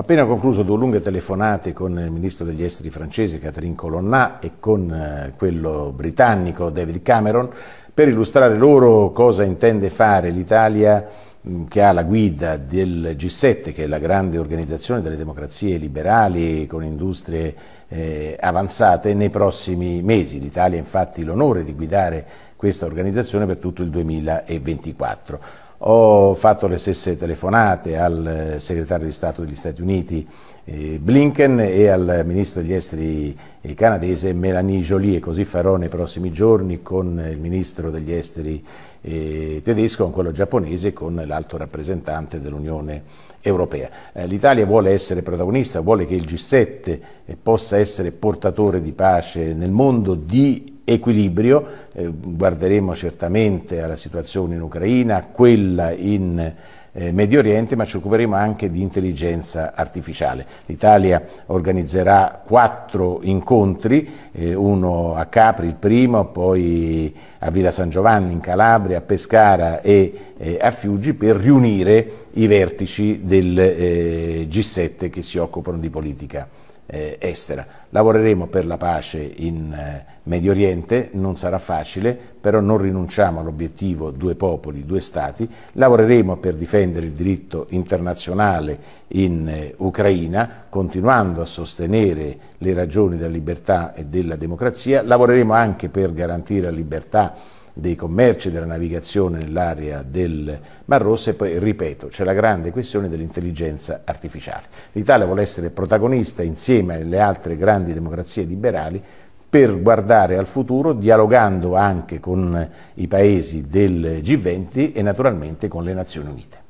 appena concluso due lunghe telefonate con il ministro degli esteri francese Catherine Colonna e con eh, quello britannico David Cameron per illustrare loro cosa intende fare l'Italia che ha la guida del G7, che è la grande organizzazione delle democrazie liberali con industrie eh, avanzate nei prossimi mesi. L'Italia ha infatti l'onore di guidare questa organizzazione per tutto il 2024. Ho fatto le stesse telefonate al eh, segretario di Stato degli Stati Uniti eh, Blinken e al ministro degli esteri eh, canadese Melanie Jolie e così farò nei prossimi giorni con il ministro ministro degli esteri eh, tedesco con quello giapponese e con l'alto rappresentante dell'Unione Europea. Eh, L'Italia vuole essere protagonista, vuole che il G7 possa essere portatore di pace nel mondo, di equilibrio, eh, guarderemo certamente alla situazione in Ucraina, quella in eh, Medio Oriente, ma ci occuperemo anche di intelligenza artificiale. L'Italia organizzerà quattro incontri, eh, uno a Capri il primo, poi a Villa San Giovanni in Calabria, a Pescara e eh, a Fiuggi per riunire i vertici del eh, G7 che si occupano di politica eh, estera. Lavoreremo per la pace in eh, Medio Oriente, non sarà facile, però non rinunciamo all'obiettivo due popoli, due stati. Lavoreremo per difendere il diritto internazionale in eh, Ucraina, continuando a sostenere le ragioni della libertà e della democrazia. Lavoreremo anche per garantire la libertà dei commerci, e della navigazione nell'area del Mar Rosso e poi, ripeto, c'è la grande questione dell'intelligenza artificiale. L'Italia vuole essere protagonista insieme alle altre grandi democrazie liberali per guardare al futuro, dialogando anche con i paesi del G20 e naturalmente con le Nazioni Unite.